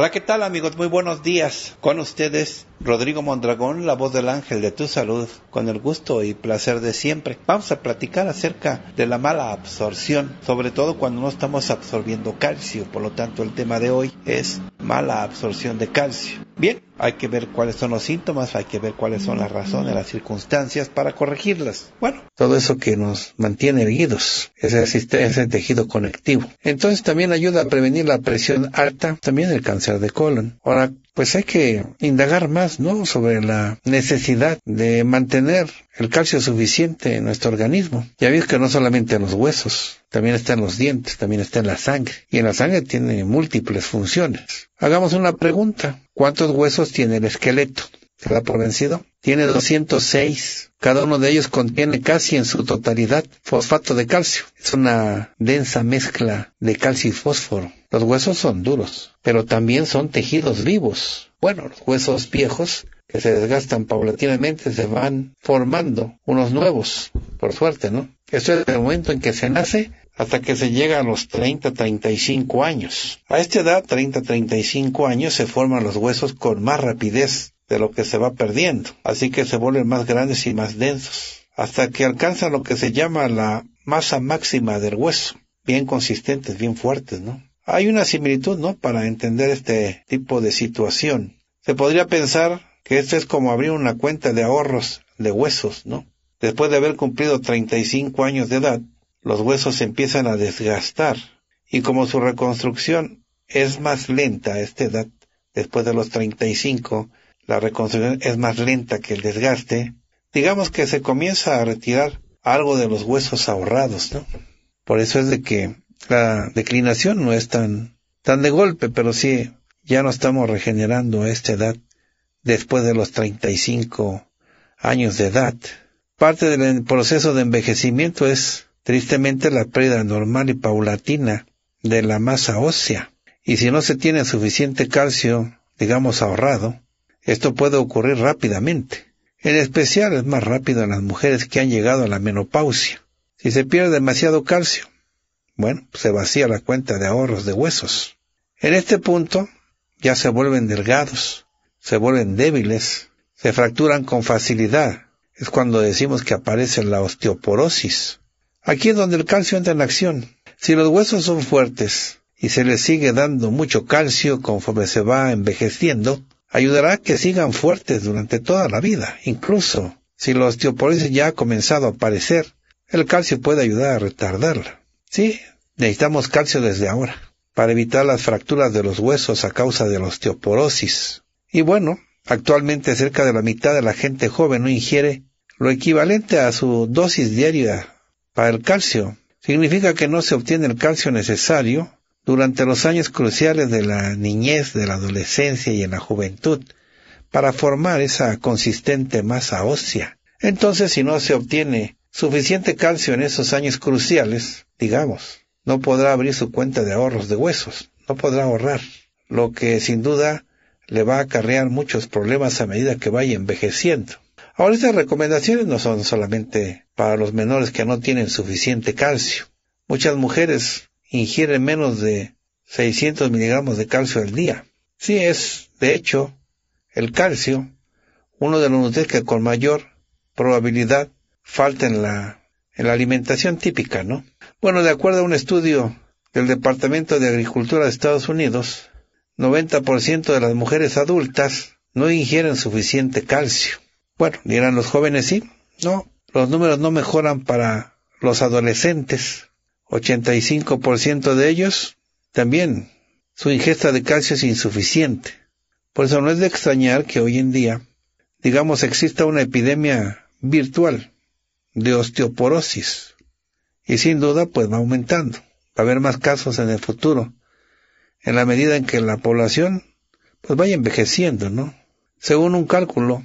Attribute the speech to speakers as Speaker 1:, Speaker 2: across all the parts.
Speaker 1: Hola, ¿qué tal amigos? Muy buenos días. Con ustedes, Rodrigo Mondragón, la voz del ángel de tu salud, con el gusto y placer de siempre. Vamos a platicar acerca de la mala absorción, sobre todo cuando no estamos absorbiendo calcio. Por lo tanto, el tema de hoy es mala absorción de calcio. Bien, hay que ver cuáles son los síntomas, hay que ver cuáles son las razones, las circunstancias para corregirlas. Bueno, todo eso que nos mantiene erguidos, ese, ese tejido conectivo. Entonces también ayuda a prevenir la presión alta, también el cáncer de colon. Ahora, pues hay que indagar más, ¿no? Sobre la necesidad de mantener el calcio suficiente en nuestro organismo. Ya vimos que no solamente en los huesos, también está en los dientes, también está en la sangre. Y en la sangre tiene múltiples funciones. Hagamos una pregunta. ¿Cuántos huesos tiene el esqueleto? ¿Se da por vencido? Tiene 206. Cada uno de ellos contiene casi en su totalidad fosfato de calcio. Es una densa mezcla de calcio y fósforo. Los huesos son duros, pero también son tejidos vivos. Bueno, los huesos viejos que se desgastan paulatinamente se van formando unos nuevos, por suerte, ¿no? Esto es el momento en que se nace hasta que se llega a los 30-35 años. A esta edad, 30-35 años, se forman los huesos con más rapidez de lo que se va perdiendo, así que se vuelven más grandes y más densos, hasta que alcanzan lo que se llama la masa máxima del hueso, bien consistentes, bien fuertes, ¿no? Hay una similitud, ¿no?, para entender este tipo de situación. Se podría pensar que esto es como abrir una cuenta de ahorros de huesos, ¿no? Después de haber cumplido 35 años de edad, los huesos empiezan a desgastar y como su reconstrucción es más lenta a esta edad, después de los 35, la reconstrucción es más lenta que el desgaste, digamos que se comienza a retirar algo de los huesos ahorrados, ¿no? Por eso es de que la declinación no es tan, tan de golpe, pero sí ya no estamos regenerando a esta edad después de los 35 años de edad. Parte del proceso de envejecimiento es Tristemente la pérdida normal y paulatina de la masa ósea. Y si no se tiene suficiente calcio, digamos ahorrado, esto puede ocurrir rápidamente. En especial es más rápido en las mujeres que han llegado a la menopausia. Si se pierde demasiado calcio, bueno, pues se vacía la cuenta de ahorros de huesos. En este punto ya se vuelven delgados, se vuelven débiles, se fracturan con facilidad. Es cuando decimos que aparece la osteoporosis. Aquí es donde el calcio entra en acción. Si los huesos son fuertes y se les sigue dando mucho calcio conforme se va envejeciendo, ayudará a que sigan fuertes durante toda la vida. Incluso si la osteoporosis ya ha comenzado a aparecer, el calcio puede ayudar a retardarla. Sí, necesitamos calcio desde ahora para evitar las fracturas de los huesos a causa de la osteoporosis. Y bueno, actualmente cerca de la mitad de la gente joven no ingiere lo equivalente a su dosis diaria para el calcio. Significa que no se obtiene el calcio necesario durante los años cruciales de la niñez, de la adolescencia y en la juventud para formar esa consistente masa ósea. Entonces, si no se obtiene suficiente calcio en esos años cruciales, digamos, no podrá abrir su cuenta de ahorros de huesos, no podrá ahorrar, lo que sin duda le va a acarrear muchos problemas a medida que vaya envejeciendo. Ahora estas recomendaciones no son solamente para los menores que no tienen suficiente calcio. Muchas mujeres ingieren menos de 600 miligramos de calcio al día. Sí es, de hecho, el calcio uno de los nutrientes que con mayor probabilidad falta en la, la alimentación típica, ¿no? Bueno, de acuerdo a un estudio del Departamento de Agricultura de Estados Unidos, 90% de las mujeres adultas no ingieren suficiente calcio. Bueno, dirán los jóvenes sí, no, los números no mejoran para los adolescentes. 85% de ellos también su ingesta de calcio es insuficiente. Por eso no es de extrañar que hoy en día, digamos, exista una epidemia virtual de osteoporosis. Y sin duda, pues va aumentando. Va a haber más casos en el futuro, en la medida en que la población, pues vaya envejeciendo, ¿no? Según un cálculo,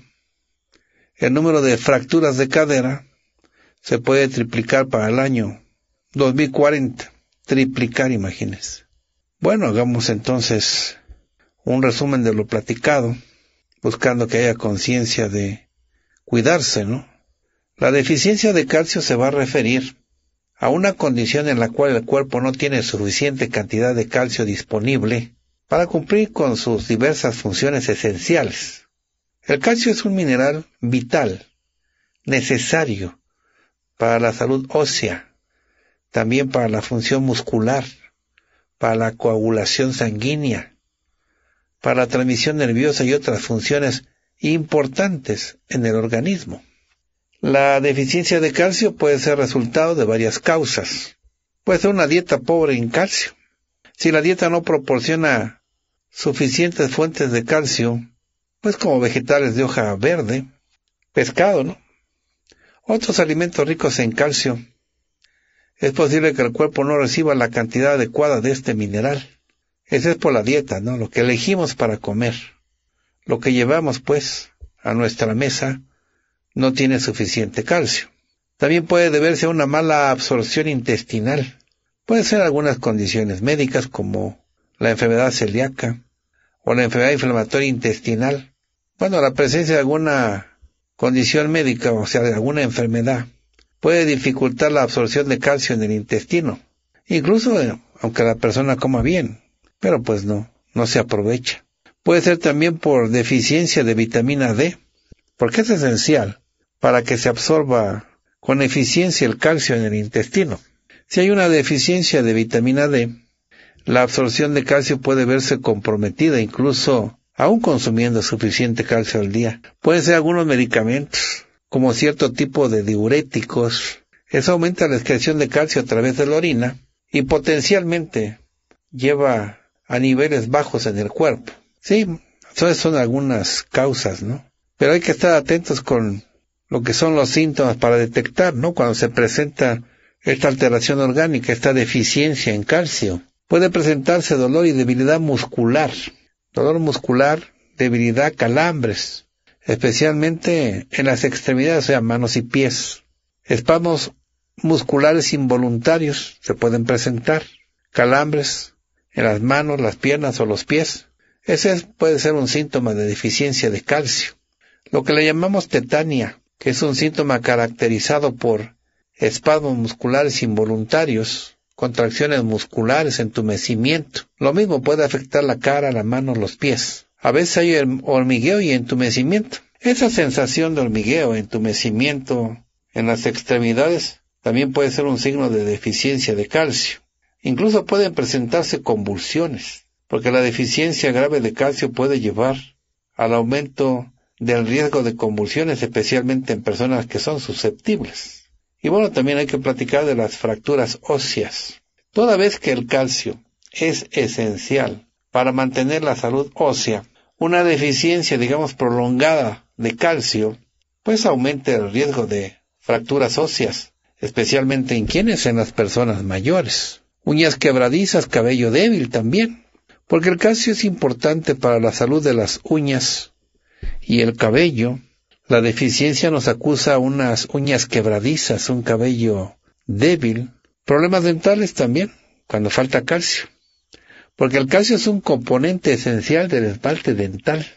Speaker 1: el número de fracturas de cadera se puede triplicar para el año 2040. Triplicar, imagínense. Bueno, hagamos entonces un resumen de lo platicado, buscando que haya conciencia de cuidarse, ¿no? La deficiencia de calcio se va a referir a una condición en la cual el cuerpo no tiene suficiente cantidad de calcio disponible para cumplir con sus diversas funciones esenciales. El calcio es un mineral vital, necesario para la salud ósea, también para la función muscular, para la coagulación sanguínea, para la transmisión nerviosa y otras funciones importantes en el organismo. La deficiencia de calcio puede ser resultado de varias causas. Puede ser una dieta pobre en calcio. Si la dieta no proporciona suficientes fuentes de calcio, pues como vegetales de hoja verde, pescado, ¿no? Otros alimentos ricos en calcio. Es posible que el cuerpo no reciba la cantidad adecuada de este mineral. Ese es por la dieta, ¿no? Lo que elegimos para comer. Lo que llevamos, pues, a nuestra mesa no tiene suficiente calcio. También puede deberse a una mala absorción intestinal. Puede ser algunas condiciones médicas como la enfermedad celíaca o la enfermedad inflamatoria intestinal bueno, la presencia de alguna condición médica, o sea, de alguna enfermedad, puede dificultar la absorción de calcio en el intestino, incluso eh, aunque la persona coma bien, pero pues no, no se aprovecha. Puede ser también por deficiencia de vitamina D, porque es esencial para que se absorba con eficiencia el calcio en el intestino. Si hay una deficiencia de vitamina D, la absorción de calcio puede verse comprometida, incluso aún consumiendo suficiente calcio al día. Pueden ser algunos medicamentos, como cierto tipo de diuréticos. Eso aumenta la excreción de calcio a través de la orina y potencialmente lleva a niveles bajos en el cuerpo. Sí, esas son algunas causas, ¿no? Pero hay que estar atentos con lo que son los síntomas para detectar, ¿no? Cuando se presenta esta alteración orgánica, esta deficiencia en calcio. Puede presentarse dolor y debilidad muscular, dolor muscular, debilidad, calambres, especialmente en las extremidades, o sea, manos y pies. Espasmos musculares involuntarios se pueden presentar, calambres en las manos, las piernas o los pies. Ese puede ser un síntoma de deficiencia de calcio. Lo que le llamamos tetania, que es un síntoma caracterizado por espasmos musculares involuntarios, contracciones musculares, entumecimiento. Lo mismo puede afectar la cara, la mano, los pies. A veces hay hormigueo y entumecimiento. Esa sensación de hormigueo, entumecimiento en las extremidades también puede ser un signo de deficiencia de calcio. Incluso pueden presentarse convulsiones, porque la deficiencia grave de calcio puede llevar al aumento del riesgo de convulsiones, especialmente en personas que son susceptibles. Y bueno, también hay que platicar de las fracturas óseas. Toda vez que el calcio es esencial para mantener la salud ósea, una deficiencia, digamos, prolongada de calcio, pues aumenta el riesgo de fracturas óseas, especialmente en quienes, en las personas mayores. Uñas quebradizas, cabello débil también, porque el calcio es importante para la salud de las uñas y el cabello, la deficiencia nos acusa unas uñas quebradizas, un cabello débil, problemas dentales también, cuando falta calcio. Porque el calcio es un componente esencial del esmalte dental.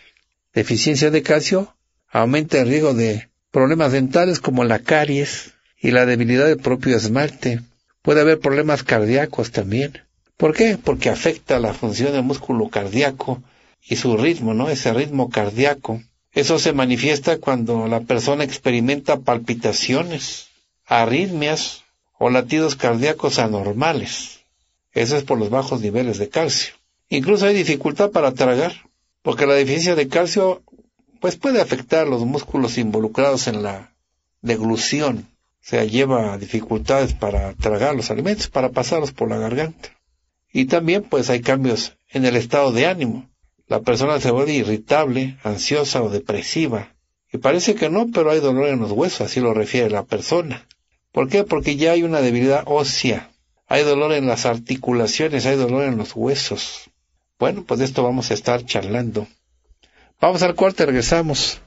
Speaker 1: Deficiencia de calcio aumenta el riesgo de problemas dentales como la caries y la debilidad del propio esmalte. Puede haber problemas cardíacos también. ¿Por qué? Porque afecta la función del músculo cardíaco y su ritmo, ¿no? Ese ritmo cardíaco eso se manifiesta cuando la persona experimenta palpitaciones, arritmias o latidos cardíacos anormales. Eso es por los bajos niveles de calcio. Incluso hay dificultad para tragar, porque la deficiencia de calcio pues puede afectar los músculos involucrados en la deglución. O sea, lleva dificultades para tragar los alimentos, para pasarlos por la garganta. Y también pues hay cambios en el estado de ánimo. La persona se vuelve irritable, ansiosa o depresiva. Y parece que no, pero hay dolor en los huesos, así lo refiere la persona. ¿Por qué? Porque ya hay una debilidad ósea. Hay dolor en las articulaciones, hay dolor en los huesos. Bueno, pues de esto vamos a estar charlando. Vamos al cuarto, regresamos.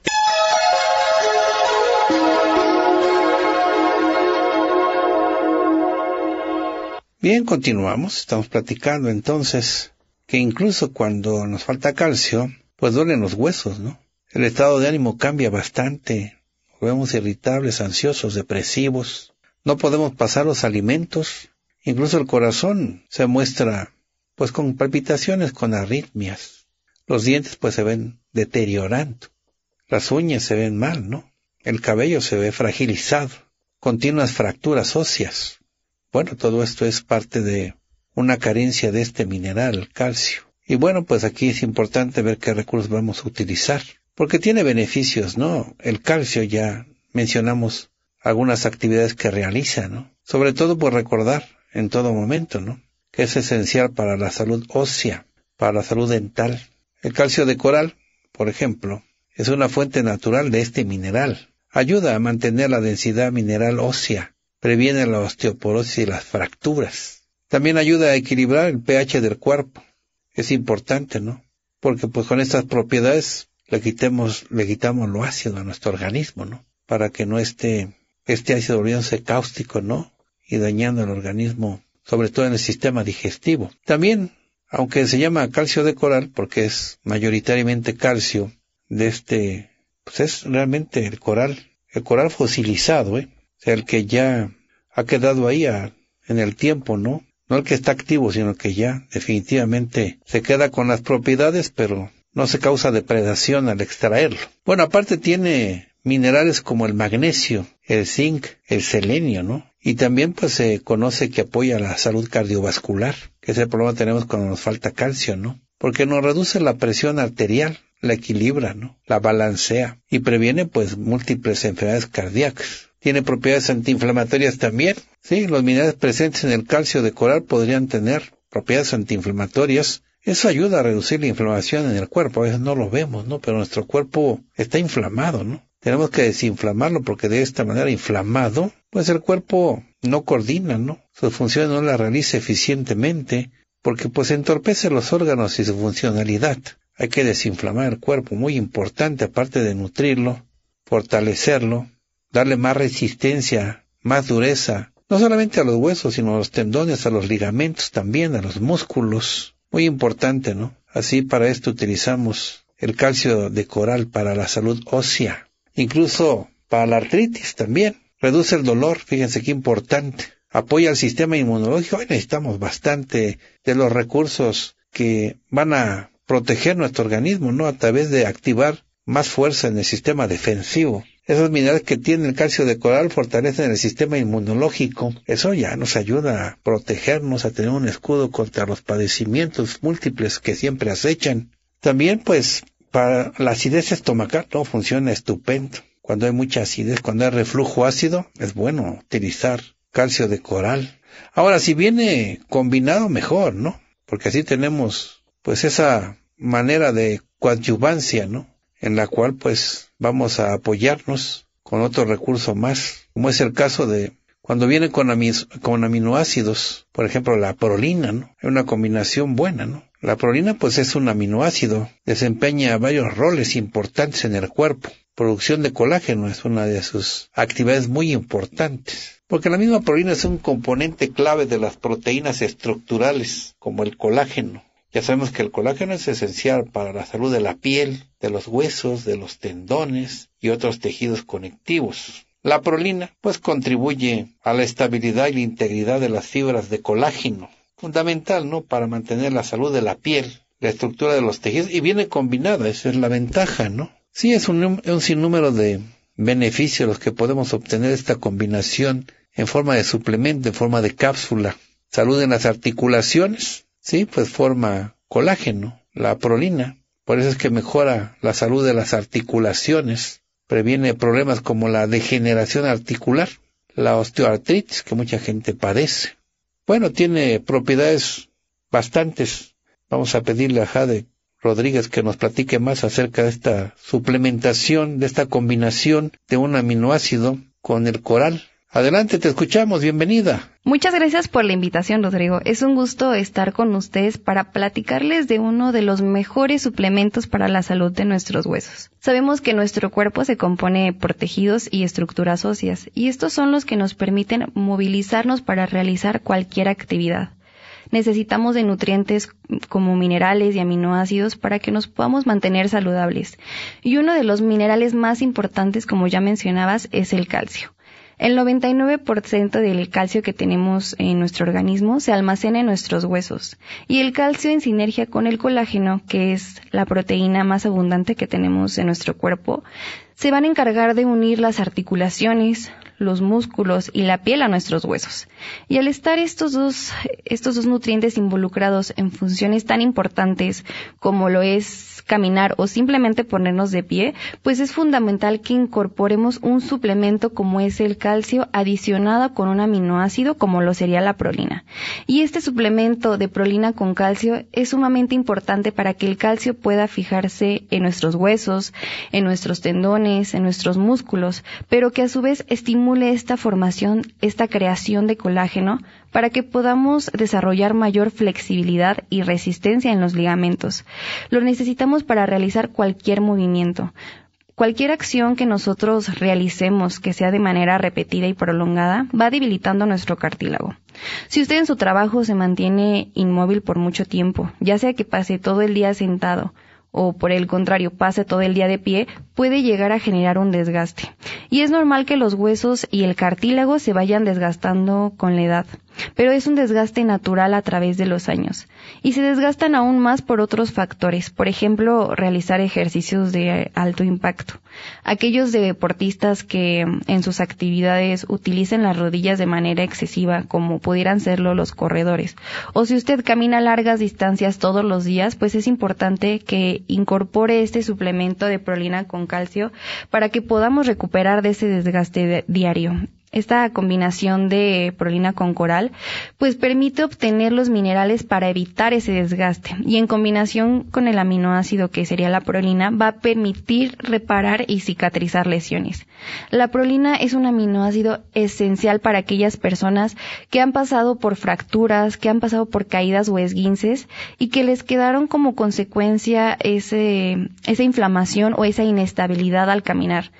Speaker 1: Bien, continuamos. Estamos platicando entonces que incluso cuando nos falta calcio, pues duelen los huesos, ¿no? El estado de ánimo cambia bastante, nos vemos irritables, ansiosos, depresivos, no podemos pasar los alimentos, incluso el corazón se muestra pues con palpitaciones, con arritmias, los dientes pues se ven deteriorando, las uñas se ven mal, ¿no? El cabello se ve fragilizado, continuas fracturas óseas. Bueno, todo esto es parte de una carencia de este mineral, calcio. Y bueno, pues aquí es importante ver qué recursos vamos a utilizar, porque tiene beneficios, ¿no? El calcio ya mencionamos algunas actividades que realiza, ¿no? Sobre todo por recordar en todo momento, ¿no? Que es esencial para la salud ósea, para la salud dental. El calcio de coral, por ejemplo, es una fuente natural de este mineral. Ayuda a mantener la densidad mineral ósea, previene la osteoporosis y las fracturas. También ayuda a equilibrar el pH del cuerpo. Es importante, ¿no? Porque pues con estas propiedades le quitemos, le quitamos lo ácido a nuestro organismo, ¿no? Para que no esté este ácido volviéndose cáustico, ¿no? Y dañando el organismo, sobre todo en el sistema digestivo. También, aunque se llama calcio de coral, porque es mayoritariamente calcio de este, pues es realmente el coral, el coral fosilizado, ¿eh? el que ya ha quedado ahí en el tiempo, ¿no? no el que está activo, sino que ya definitivamente se queda con las propiedades, pero no se causa depredación al extraerlo. Bueno, aparte tiene minerales como el magnesio, el zinc, el selenio, ¿no? Y también pues se conoce que apoya la salud cardiovascular, que es el problema que tenemos cuando nos falta calcio, ¿no? Porque nos reduce la presión arterial, la equilibra, ¿no? La balancea y previene pues múltiples enfermedades cardíacas tiene propiedades antiinflamatorias también. Sí, los minerales presentes en el calcio de coral podrían tener propiedades antiinflamatorias. Eso ayuda a reducir la inflamación en el cuerpo. A veces no lo vemos, ¿no? Pero nuestro cuerpo está inflamado, ¿no? Tenemos que desinflamarlo porque de esta manera inflamado, pues el cuerpo no coordina, ¿no? Sus funciones no la realiza eficientemente porque pues entorpece los órganos y su funcionalidad. Hay que desinflamar el cuerpo, muy importante, aparte de nutrirlo, fortalecerlo, darle más resistencia, más dureza, no solamente a los huesos, sino a los tendones, a los ligamentos también, a los músculos. Muy importante, ¿no? Así para esto utilizamos el calcio de coral para la salud ósea, incluso para la artritis también. Reduce el dolor, fíjense qué importante. Apoya al sistema inmunológico. Hoy necesitamos bastante de los recursos que van a proteger nuestro organismo, ¿no? A través de activar más fuerza en el sistema defensivo. Esos minerales que tiene el calcio de coral fortalecen el sistema inmunológico. Eso ya nos ayuda a protegernos, a tener un escudo contra los padecimientos múltiples que siempre acechan. También, pues, para la acidez estomacal, no funciona estupendo. Cuando hay mucha acidez, cuando hay reflujo ácido, es bueno utilizar calcio de coral. Ahora, si viene combinado, mejor, ¿no? Porque así tenemos, pues, esa manera de coadyuvancia, ¿no? En la cual, pues, vamos a apoyarnos con otro recurso más, como es el caso de cuando viene con, con aminoácidos, por ejemplo la prolina, ¿no? Es una combinación buena, ¿no? La prolina pues es un aminoácido, desempeña varios roles importantes en el cuerpo. Producción de colágeno es una de sus actividades muy importantes, porque la misma prolina es un componente clave de las proteínas estructurales, como el colágeno. Ya sabemos que el colágeno es esencial para la salud de la piel, de los huesos, de los tendones y otros tejidos conectivos. La prolina pues contribuye a la estabilidad y la integridad de las fibras de colágeno, fundamental, ¿no?, para mantener la salud de la piel, la estructura de los tejidos y viene combinada, esa es la ventaja, ¿no? Sí, es un, sinnúmero de beneficios los que podemos obtener esta combinación en forma de suplemento, en forma de cápsula. Salud en las articulaciones, sí, pues forma colágeno, la prolina. Por eso es que mejora la salud de las articulaciones, previene problemas como la degeneración articular, la osteoartritis que mucha gente padece. Bueno, tiene propiedades bastantes. Vamos a pedirle a Jade Rodríguez que nos platique más acerca de esta suplementación, de esta combinación de un aminoácido con el coral, Adelante, te escuchamos, bienvenida.
Speaker 2: Muchas gracias por la invitación, Rodrigo. Es un gusto estar con ustedes para platicarles de uno de los mejores suplementos para la salud de nuestros huesos. Sabemos que nuestro cuerpo se compone por tejidos y estructuras óseas, y estos son los que nos permiten movilizarnos para realizar cualquier actividad. Necesitamos de nutrientes como minerales y aminoácidos para que nos podamos mantener saludables. Y uno de los minerales más importantes, como ya mencionabas, es el calcio. El 99% del calcio que tenemos en nuestro organismo se almacena en nuestros huesos y el calcio en sinergia con el colágeno, que es la proteína más abundante que tenemos en nuestro cuerpo, se van a encargar de unir las articulaciones, los músculos y la piel a nuestros huesos. Y al estar estos dos, estos dos nutrientes involucrados en funciones tan importantes como lo es caminar o simplemente ponernos de pie, pues es fundamental que incorporemos un suplemento como es el calcio adicionado con un aminoácido como lo sería la prolina. Y este suplemento de prolina con calcio es sumamente importante para que el calcio pueda fijarse en nuestros huesos, en nuestros tendones, en nuestros músculos, pero que a su vez estimule esta formación, esta creación de colágeno para que podamos desarrollar mayor flexibilidad y resistencia en los ligamentos. Lo necesitamos para realizar cualquier movimiento. Cualquier acción que nosotros realicemos que sea de manera repetida y prolongada va debilitando nuestro cartílago. Si usted en su trabajo se mantiene inmóvil por mucho tiempo, ya sea que pase todo el día sentado, o por el contrario pase todo el día de pie, puede llegar a generar un desgaste. Y es normal que los huesos y el cartílago se vayan desgastando con la edad pero es un desgaste natural a través de los años y se desgastan aún más por otros factores, por ejemplo, realizar ejercicios de alto impacto. Aquellos deportistas que mm, en sus actividades utilicen las rodillas de manera excesiva, como pudieran serlo los corredores, o si usted camina largas distancias todos los días, pues es importante que incorpore este suplemento de prolina con calcio para que podamos recuperar de ese desgaste diario esta combinación de prolina con coral, pues permite obtener los minerales para evitar ese desgaste y en combinación con el aminoácido que sería la prolina va a permitir reparar y cicatrizar lesiones. La prolina es un aminoácido esencial para aquellas personas que han pasado por fracturas, que han pasado por caídas o esguinces y que les quedaron como consecuencia ese, esa inflamación o esa inestabilidad al caminar.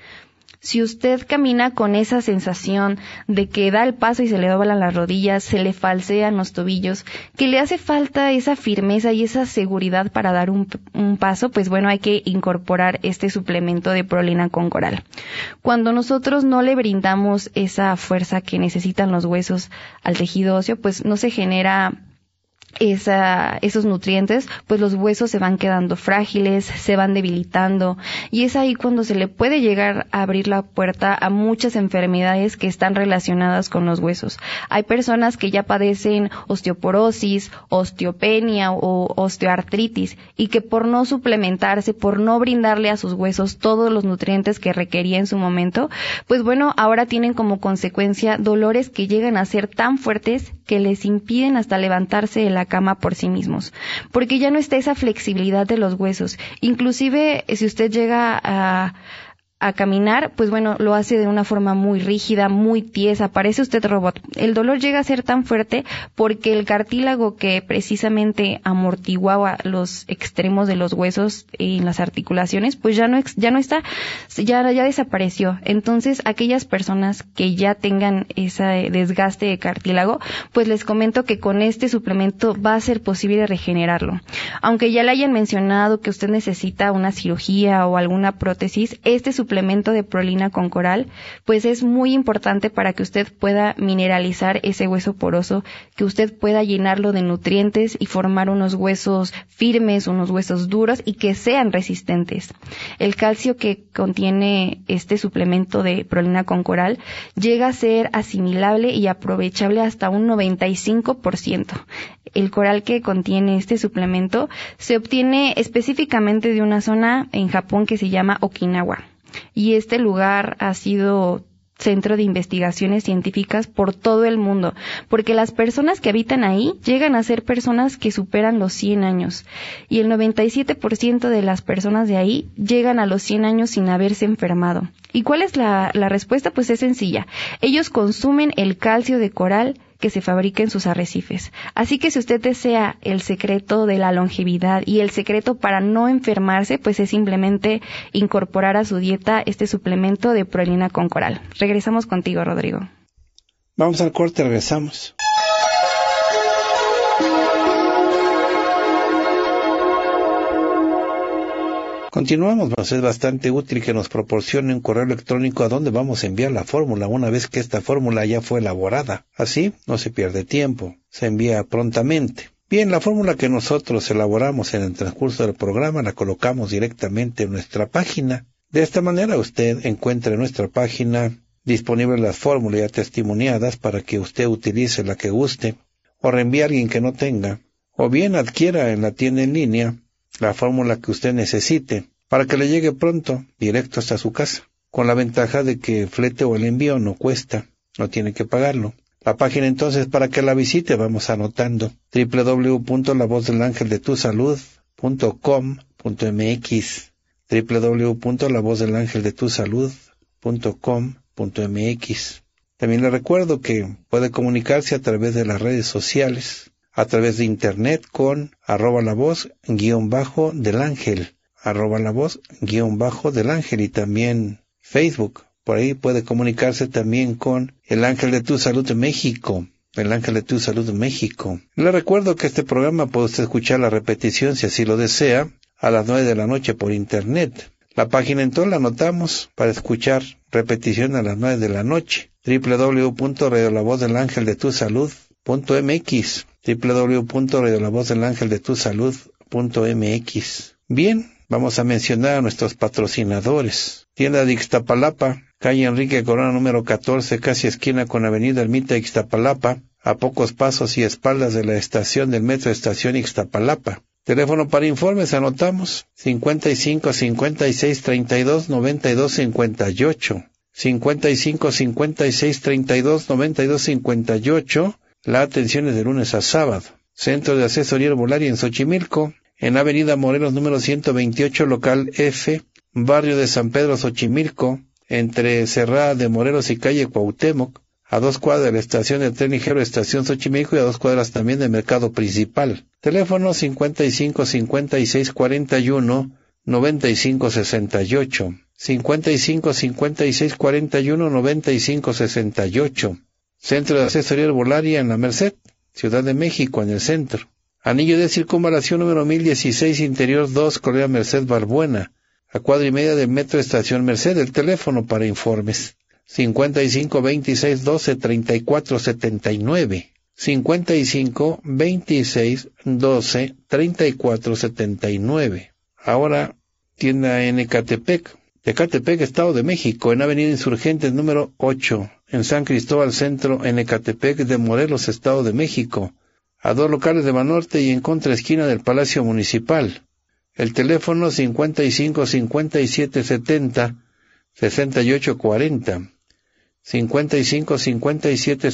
Speaker 2: Si usted camina con esa sensación de que da el paso y se le doblan las rodillas, se le falsean los tobillos, que le hace falta esa firmeza y esa seguridad para dar un, paso, pues bueno, hay que incorporar este suplemento de prolina con coral. Cuando nosotros no le brindamos esa fuerza que necesitan los huesos al tejido óseo, pues no se genera esos nutrientes, pues los huesos se van quedando frágiles, se van debilitando y es ahí cuando se le puede llegar a abrir la puerta a muchas enfermedades que están relacionadas con los huesos. Hay personas que ya padecen osteoporosis, osteopenia o osteoartritis y que por no suplementarse, por no brindarle a sus huesos todos los nutrientes que requería en su momento, pues bueno, ahora tienen como consecuencia dolores que llegan a ser tan fuertes que les impiden hasta levantarse de la cama por sí mismos, porque ya no está esa flexibilidad de los huesos. Inclusive eh, si usted llega a a caminar, pues bueno, lo hace de una forma muy rígida, muy tiesa, parece usted robot. El dolor llega a ser tan fuerte porque el cartílago que precisamente amortiguaba los extremos de los huesos y las articulaciones, pues ya no, ya no está, ya, ya desapareció. Entonces, aquellas personas que ya tengan ese desgaste de cartílago, pues les comento que con este suplemento va a ser posible regenerarlo. Aunque ya le hayan mencionado que usted necesita una cirugía o alguna prótesis, este suplemento suplemento de prolina con coral, pues es muy importante para que usted pueda mineralizar ese hueso poroso, que usted pueda llenarlo de nutrientes y formar unos huesos firmes, unos huesos duros y que sean resistentes. El calcio que contiene este suplemento de prolina con coral llega a ser asimilable y aprovechable hasta un 95%. El coral que contiene este suplemento se obtiene específicamente de una zona en Japón que se llama Okinawa y este lugar ha sido centro de investigaciones científicas por todo el mundo, porque las personas que habitan ahí llegan a ser personas que superan los 100 años y el 97% de las personas de ahí llegan a los 100 años sin haberse enfermado. ¿Y cuál es la, la respuesta? Pues es sencilla. Ellos consumen el calcio de coral que se fabriquen en sus arrecifes. Así que si usted desea el secreto de la longevidad y el secreto para no enfermarse, pues es simplemente incorporar a su dieta este suplemento de prolina con coral. Regresamos contigo, Rodrigo.
Speaker 1: Vamos al corte, regresamos. Continuamos, nos es bastante útil que nos proporcione un correo electrónico a donde vamos a enviar la fórmula una vez que esta fórmula ya fue elaborada. Así no se pierde tiempo, se envía prontamente. Bien, la fórmula que nosotros elaboramos en el transcurso del programa la colocamos directamente en nuestra página. De esta manera usted encuentra en nuestra página disponibles las fórmulas ya testimoniadas para que usted utilice la que guste o reenvíe a alguien que no tenga, o bien adquiera en la tienda en línea la fórmula que usted necesite para que le llegue pronto, directo hasta su casa, con la ventaja de que el flete o el envío no cuesta, no tiene que pagarlo. La página entonces para que la visite vamos anotando www.lavozdelangeldetusalud.com.mx www.lavozdelangeldetusalud.com.mx También le recuerdo que puede comunicarse a través de las redes sociales, a través de internet con arroba la voz guión bajo del ángel arroba la voz guión bajo del ángel y también Facebook. Por ahí puede comunicarse también con el ángel de tu salud de México. El Ángel de Tu Salud México. Le recuerdo que este programa puede usted escuchar la repetición, si así lo desea, a las 9 de la noche por Internet. La página entonces la anotamos para escuchar repetición a las 9 de la noche. del ángel de punto mx Bien, Vamos a mencionar a nuestros patrocinadores. Tienda de Ixtapalapa, calle Enrique Corona número 14, casi esquina con Avenida Ermita Ixtapalapa, a pocos pasos y espaldas de la estación del metro Estación Ixtapalapa. Teléfono para informes, anotamos 55 56 32 92 58. 55 56 32 92 58. La atención es de lunes a sábado. Centro de Asesoría Herbolaria en Xochimilco, en Avenida Morelos número 128, local F, barrio de San Pedro Xochimilco, entre Cerrada de Morelos y calle Cuauhtémoc, a dos cuadras de la estación de tren ligero Estación Xochimilco y a dos cuadras también de mercado principal. Teléfono 55 56 41 95 55 Centro de Asesoría Herbolaria en la Merced, Ciudad de México, en el centro. Anillo de circunvalación número 1016, interior 2, Correa Merced Barbuena, a cuadra y media de metro Estación Merced. El teléfono para informes. 55 26 12 34 79. 55 26 12 34 79. Ahora tienda en Ecatepec, Ecatepec, Estado de México, en Avenida Insurgentes número 8, en San Cristóbal Centro, en Ecatepec de Morelos, Estado de México a dos locales de Manorte y en contra esquina del Palacio Municipal. El teléfono 55 57 70 68 55 57 y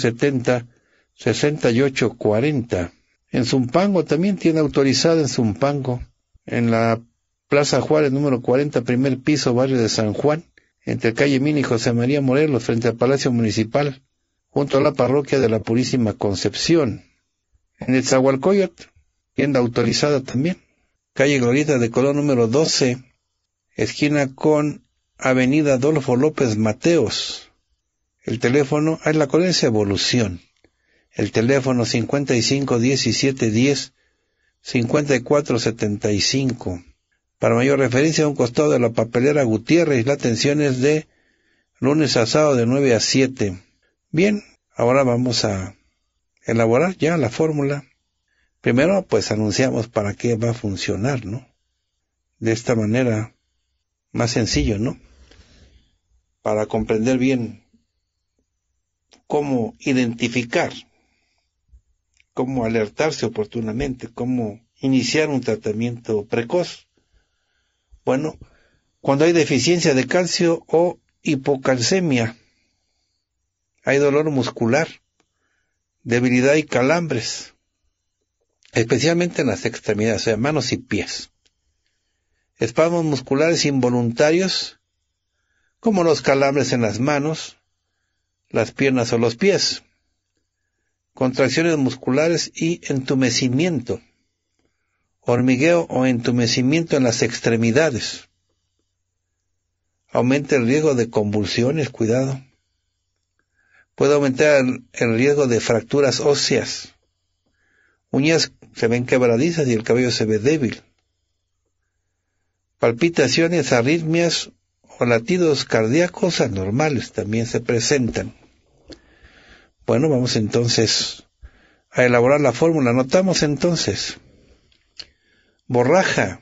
Speaker 1: 68 40. En Zumpango también tiene autorizada en Zumpango, en la Plaza Juárez número 40, primer piso, barrio de San Juan, entre calle Mini y José María Morelos, frente al Palacio Municipal, junto a la parroquia de la Purísima Concepción en el Zahualcoyot, tienda autorizada también. Calle Glorieta de color número 12, esquina con Avenida Adolfo López Mateos. El teléfono ah, es la Colencia Evolución. El teléfono 55 17 10 54 75. Para mayor referencia, a un costado de la papelera Gutiérrez, la atención es de lunes a sábado de 9 a 7. Bien, ahora vamos a elaborar ya la fórmula, primero pues anunciamos para qué va a funcionar, ¿no? De esta manera, más sencillo, ¿no? Para comprender bien cómo identificar, cómo alertarse oportunamente, cómo iniciar un tratamiento precoz. Bueno, cuando hay deficiencia de calcio o hipocalcemia, hay dolor muscular, debilidad y calambres, especialmente en las extremidades, o sea, manos y pies. Espasmos musculares involuntarios, como los calambres en las manos, las piernas o los pies. Contracciones musculares y entumecimiento. Hormigueo o entumecimiento en las extremidades. Aumenta el riesgo de convulsiones, cuidado puede aumentar el riesgo de fracturas óseas. Uñas se ven quebradizas y el cabello se ve débil. Palpitaciones, arritmias o latidos cardíacos anormales también se presentan. Bueno, vamos entonces a elaborar la fórmula. Notamos entonces borraja,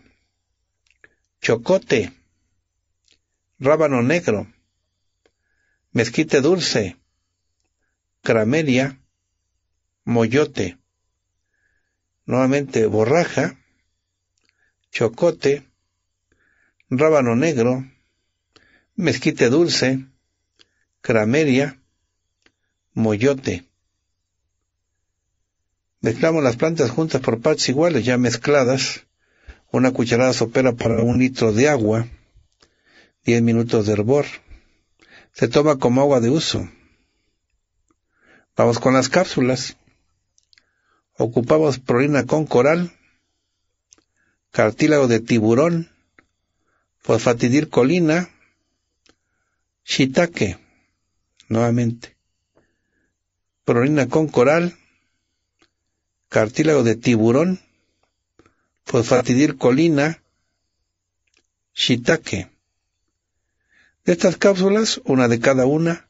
Speaker 1: chocote, rábano negro, mezquite dulce, cramelia, moyote, nuevamente borraja, chocote, rábano negro, mezquite dulce, cramelia, moyote. Mezclamos las plantas juntas por partes iguales, ya mezcladas. Una cucharada sopera para un litro de agua. Diez minutos de hervor. Se toma como agua de uso. Vamos con las cápsulas. Ocupamos prolina con coral, cartílago de tiburón, fosfatidilcolina, shiitake, nuevamente. Prolina con coral, cartílago de tiburón, fosfatidilcolina, shiitake. De estas cápsulas, una de cada una,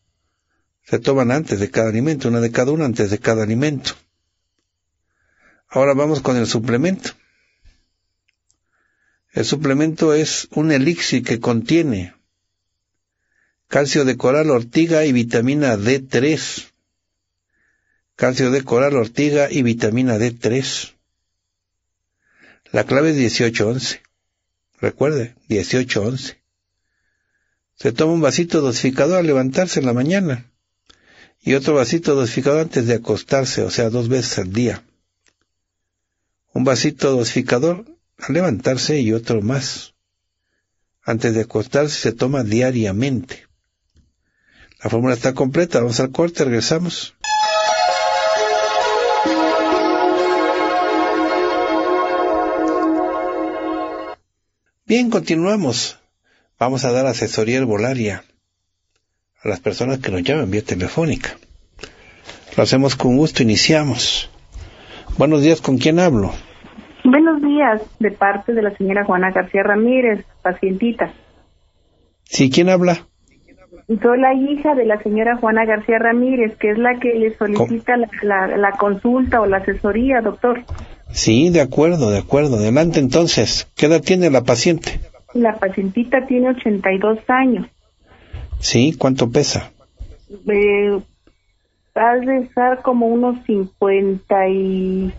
Speaker 1: se toman antes de cada alimento, una de cada una antes de cada alimento. Ahora vamos con el suplemento. El suplemento es un elixir que contiene calcio de coral, ortiga y vitamina D3. Calcio de coral, ortiga y vitamina D3. La clave es 1811. Recuerde, 1811. Se toma un vasito dosificador al levantarse en la mañana y otro vasito dosificador antes de acostarse, o sea, dos veces al día. Un vasito dosificador al levantarse y otro más. Antes de acostarse se toma diariamente. La fórmula está completa, vamos al corte, regresamos. Bien, continuamos. Vamos a dar asesoría herbolaria las personas que nos llaman vía telefónica. Lo hacemos con gusto, iniciamos. Buenos días, ¿con quién hablo?
Speaker 3: Buenos días, de parte de la señora Juana García Ramírez, pacientita.
Speaker 1: ¿Sí? ¿Quién habla?
Speaker 3: Soy la hija de la señora Juana García Ramírez, que es la que le solicita la, la, consulta o la asesoría, doctor.
Speaker 1: Sí, de acuerdo, de acuerdo. Adelante entonces. ¿Qué edad tiene la paciente?
Speaker 3: La pacientita tiene 82 años.
Speaker 1: Sí, ¿cuánto pesa?
Speaker 3: Eh, al de estar como unos 56,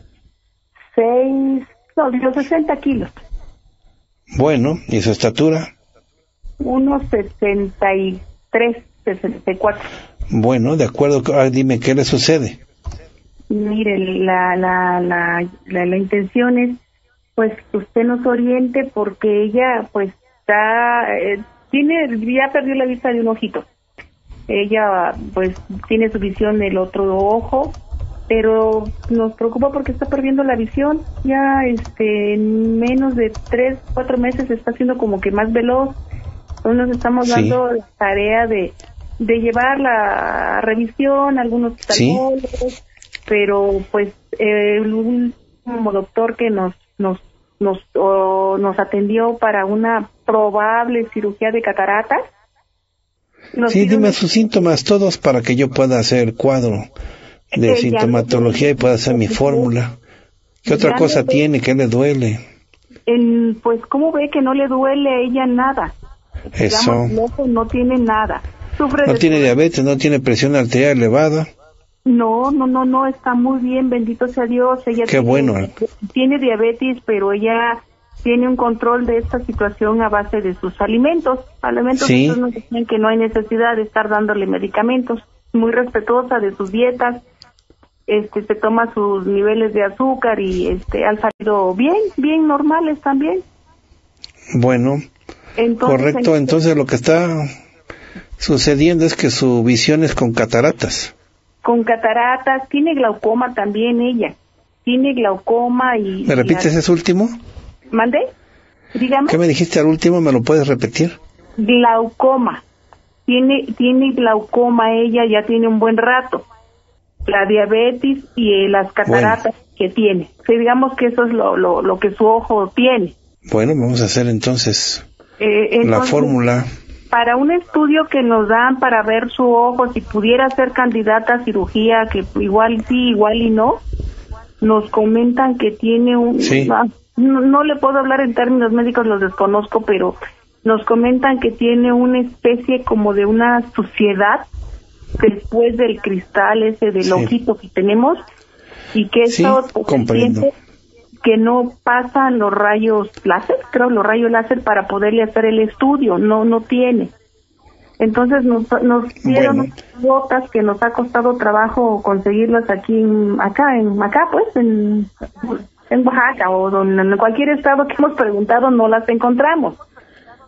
Speaker 3: no, unos 60 kilos.
Speaker 1: Bueno, ¿y su estatura?
Speaker 3: Unos 63, 64.
Speaker 1: Bueno, de acuerdo, ah, dime, ¿qué le sucede?
Speaker 3: Mire, la, la, la, la, intención es, pues, que usted nos oriente porque ella, pues, está eh, tiene, ya perdió la vista de un ojito. Ella pues tiene su visión del otro ojo, pero nos preocupa porque está perdiendo la visión. Ya este, en menos de tres, cuatro meses está siendo como que más veloz. nos estamos dando la tarea de, de llevar la revisión, algunos hospitales, pero pues eh, el doctor que nos, nos nos, nos atendió para una probable cirugía de cataratas.
Speaker 1: sí, dime sus síntomas todos para que yo pueda hacer el cuadro de sintomatología y pueda hacer mi fórmula. ¿Qué otra cosa tiene? ¿Qué le duele?
Speaker 3: En, pues, ¿cómo ve que no le duele a ella nada? Eso. no, tiene nada. Sufre no tiene
Speaker 1: diabetes, no tiene presión arterial elevada.
Speaker 3: No, no, no, no, está muy bien, bendito sea Dios. Ella tiene, bueno. ¿eh? tiene diabetes, pero ella tiene un control de esta situación a base de sus alimentos. Alimentos que que no hay necesidad de estar dándole medicamentos. Muy respetuosa de sus dietas. Este, se toma sus niveles de azúcar y este han salido bien, bien normales también. Bueno. correcto, entonces
Speaker 1: lo que está sucediendo es que su visión es con cataratas
Speaker 3: con cataratas, tiene glaucoma también ella, tiene glaucoma y... ¿Me repites
Speaker 1: ese último?
Speaker 3: ¿Mandé? Dígame. ¿Qué me
Speaker 1: dijiste al último? ¿Me lo puedes repetir?
Speaker 3: Glaucoma. Tiene, tiene glaucoma ella, ya tiene un buen rato. La diabetes y eh, las cataratas que tiene. digamos que eso es lo, que su ojo tiene.
Speaker 1: Bueno, vamos a hacer entonces
Speaker 3: eh, la fórmula para un estudio que nos dan para ver su ojo, si pudiera ser candidata a cirugía, que igual sí, igual y no, nos comentan que tiene un... Ah, no, le puedo hablar en términos médicos, los desconozco, pero nos comentan que tiene una especie como de una suciedad después del cristal ese del ojito que tenemos y que eso sí, que no pasan los rayos láser, creo los rayos láser para poderle hacer el estudio, no no tiene. Entonces nos, nos dieron botas que nos ha costado trabajo conseguirlas aquí acá en acá pues en, Oaxaca o en cualquier estado que hemos preguntado no las encontramos.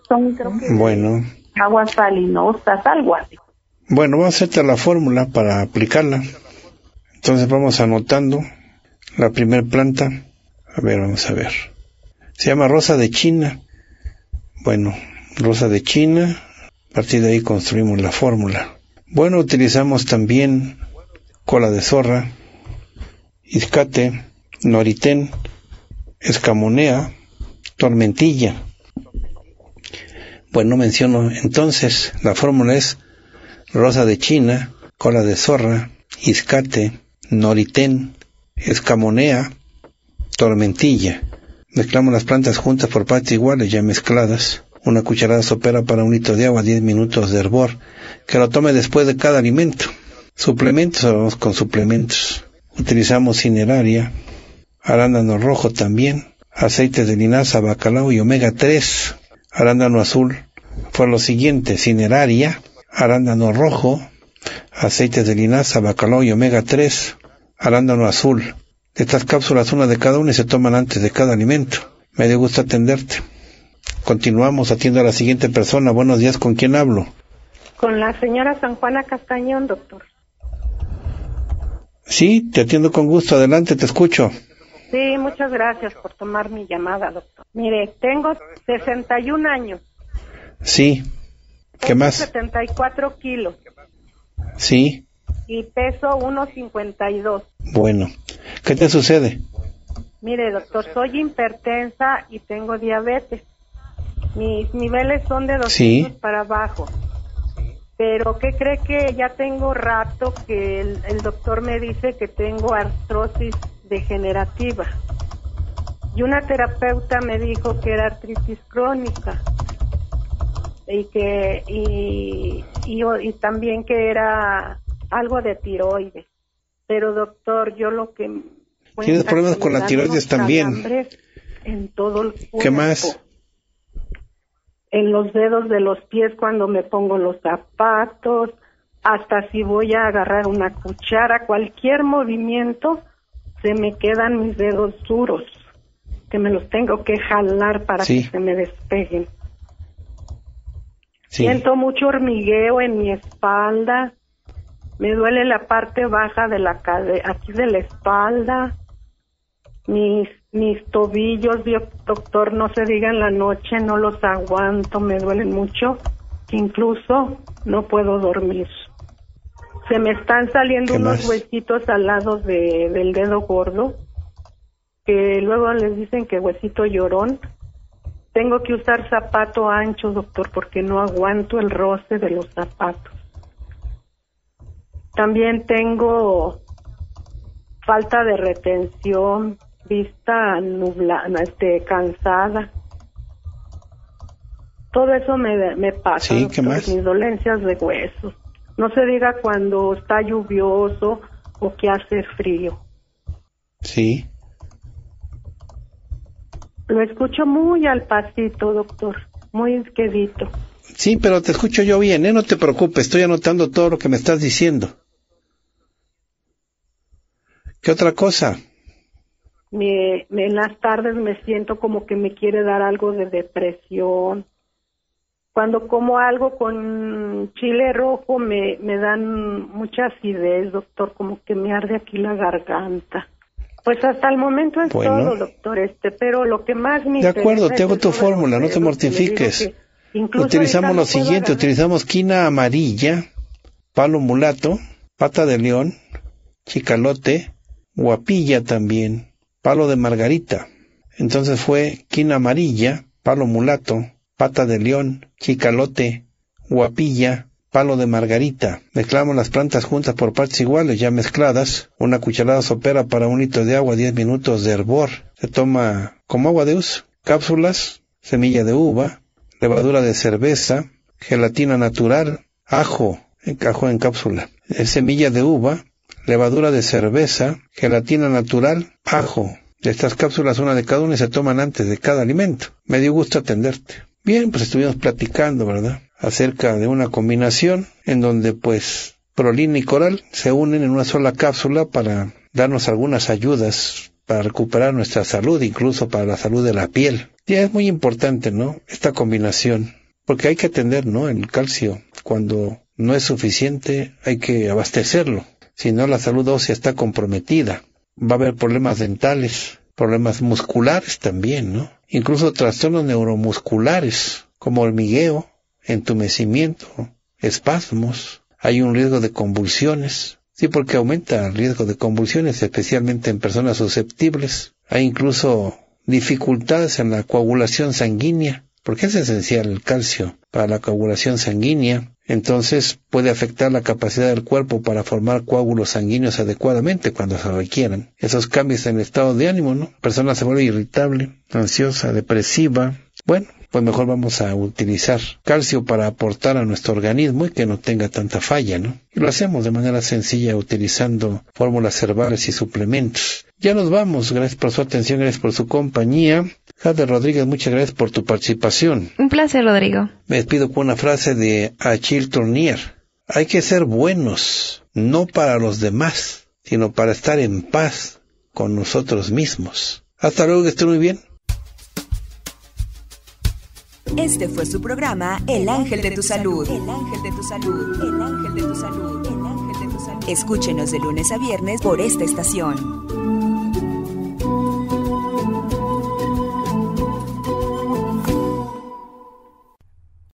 Speaker 3: Son creo que bueno. aguas salinosas, algo así.
Speaker 1: Bueno, voy a hacerte la fórmula para aplicarla. Entonces vamos anotando la primer planta a ver, vamos a ver. Se llama Rosa de China. Bueno, Rosa de China. A partir de ahí construimos la fórmula. Bueno, utilizamos también cola de zorra, Iscate, noritén, escamonea, tormentilla. Bueno, menciono entonces, la fórmula es rosa de China, cola de zorra, Iscate, noritén, escamonea, tormentilla. Mezclamos las plantas juntas por partes iguales, ya mezcladas. Una cucharada sopera para un litro de agua, 10 minutos de hervor, que lo tome después de cada alimento. Suplementos, con suplementos. Utilizamos cineraria, arándano rojo también, aceite de linaza, bacalao y omega 3, arándano azul. Fue lo siguiente, cineraria, arándano rojo, aceite de linaza, bacalao y omega 3, arándano azul. Estas cápsulas, una de cada una, y se toman antes de cada alimento. Me dio gusto atenderte. Continuamos, atiendo a la siguiente persona. Buenos días, ¿con quién hablo?
Speaker 3: Con la señora San Juana Castañón, doctor.
Speaker 1: Sí, te atiendo con gusto. Adelante, te escucho.
Speaker 3: Sí, muchas gracias por tomar mi llamada, doctor. Mire, tengo 61 años.
Speaker 1: Sí. ¿Qué más?
Speaker 3: 74 kilos. Sí y peso 1,52.
Speaker 1: Bueno, ¿qué te sucede?
Speaker 3: Mire, doctor, soy hipertensa y tengo diabetes. Mis niveles son de 200 para abajo. Pero ¿qué cree que ya tengo rato que el, doctor me dice que tengo artrosis degenerativa? Y una terapeuta me dijo que era artritis crónica y que y, y, y también que era algo de tiroides. Pero doctor, yo lo que...
Speaker 1: Tienes problemas con la tiroides también.
Speaker 3: En todo el cuerpo. más? En los dedos de los pies cuando me pongo los zapatos, hasta si voy a agarrar una cuchara, cualquier movimiento, se me quedan mis dedos duros, que me los tengo que jalar para que se me despeguen. Siento mucho hormigueo en mi espalda, me duele la parte baja de la aquí de la espalda, mis, mis tobillos, doctor, no se diga en la noche, no los aguanto, me duelen mucho, incluso no puedo dormir. Se me están saliendo unos huesitos al lado del dedo gordo, que luego les dicen que huesito llorón. Tengo que usar zapato ancho, doctor, porque no aguanto el roce de los zapatos. También tengo falta de retención, vista nublada, este, cansada. Todo eso me, pasa. Sí, Mis dolencias de huesos. No se diga cuando está lluvioso o que hace frío. Sí. Lo escucho muy al pasito, doctor, muy quedito.
Speaker 1: Sí, pero te escucho yo bien, ¿eh? no te preocupes, estoy anotando todo lo que me estás diciendo. ¿Qué otra cosa?
Speaker 3: en las tardes me siento como que me quiere dar algo de depresión. Cuando como algo con chile rojo me, me dan mucha acidez, doctor, como que me arde aquí la garganta. Pues hasta el momento es todo, doctor, este, pero lo que más me... De acuerdo, te hago tu fórmula, no te mortifiques.
Speaker 1: Utilizamos lo siguiente, utilizamos quina amarilla, palo mulato, pata de león, chicalote, guapilla también, palo de margarita. Entonces fue quina amarilla, palo mulato, pata de león, chicalote, guapilla, palo de margarita. Mezclamos las plantas juntas por partes iguales, ya mezcladas. Una cucharada sopera para un litro de agua, 10 minutos de hervor. Se toma como agua de uso. Cápsulas, semilla de uva, levadura de cerveza, gelatina natural, ajo, encajo en cápsula, semilla de uva, levadura de cerveza, gelatina natural, ajo. De Estas cápsulas, una de cada una, se toman antes de cada alimento. Me dio gusto atenderte. Bien, pues estuvimos platicando, ¿verdad? Acerca de una combinación en donde, pues, prolina y coral se unen en una sola cápsula para darnos algunas ayudas para recuperar nuestra salud, incluso para la salud de la piel. Ya es muy importante, ¿no? Esta combinación. Porque hay que atender, ¿no? El calcio. Cuando no es suficiente, hay que abastecerlo. Si no, la salud ósea está comprometida. Va a haber problemas dentales, problemas musculares también, ¿no? Incluso trastornos neuromusculares, como hormigueo, entumecimiento, espasmos. Hay un riesgo de convulsiones. Sí, porque aumenta el riesgo de convulsiones, especialmente en personas susceptibles. Hay incluso dificultades en la coagulación sanguínea, porque es esencial el calcio para la coagulación sanguínea entonces puede afectar la capacidad del cuerpo para formar coágulos sanguíneos adecuadamente cuando se requieran. Esos cambios en el estado de ánimo, ¿no? persona se vuelve irritable, ansiosa, depresiva. Bueno, pues mejor vamos a utilizar calcio para aportar a nuestro organismo y que no tenga tanta falla, ¿no? Y lo hacemos de manera sencilla utilizando fórmulas herbales y suplementos. Ya nos vamos, gracias por su atención, gracias por su compañía. Javier Rodríguez, muchas gracias por tu participación.
Speaker 2: Un placer, Rodrigo.
Speaker 1: Me despido con una frase de Achille Tournier. Hay que ser buenos, no para los demás, sino para estar en paz con nosotros mismos. Hasta luego, que estén muy bien.
Speaker 2: Este fue su programa El Ángel de tu Salud. El Ángel de tu Salud. El Ángel de tu Salud. El Ángel de tu Salud. Escúchenos de lunes a viernes por esta estación.